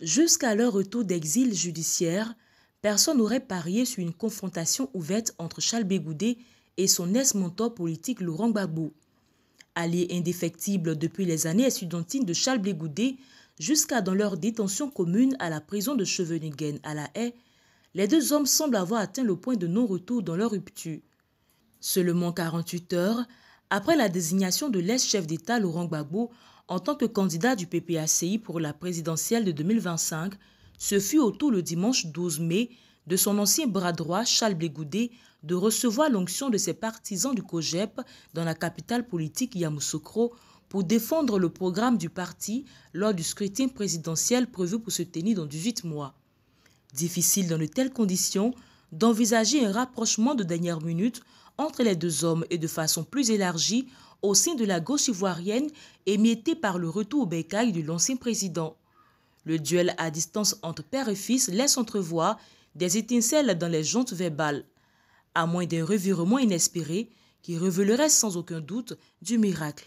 Jusqu'à leur retour d'exil judiciaire, personne n'aurait parié sur une confrontation ouverte entre Charles Bégoudé et son ex-mentor politique Laurent Gbagbo. Alliés indéfectibles depuis les années estudiantines de Charles Bégoudé jusqu'à dans leur détention commune à la prison de Cheveningen à La Haye, les deux hommes semblent avoir atteint le point de non-retour dans leur rupture. Seulement 48 heures après la désignation de l'ex-chef d'État Laurent Gbagbo en tant que candidat du PPACI pour la présidentielle de 2025, ce fut au le dimanche 12 mai de son ancien bras droit Charles Blégoudé de recevoir l'onction de ses partisans du COGEP dans la capitale politique Yamoussoukro pour défendre le programme du parti lors du scrutin présidentiel prévu pour se tenir dans 18 mois. Difficile dans de telles conditions d'envisager un rapprochement de dernière minute entre les deux hommes et de façon plus élargie au sein de la gauche ivoirienne émiettée par le retour au bécail de l'ancien président. Le duel à distance entre père et fils laisse entrevoir des étincelles dans les jantes verbales, à moins d'un revirement inespéré qui révélerait sans aucun doute du miracle.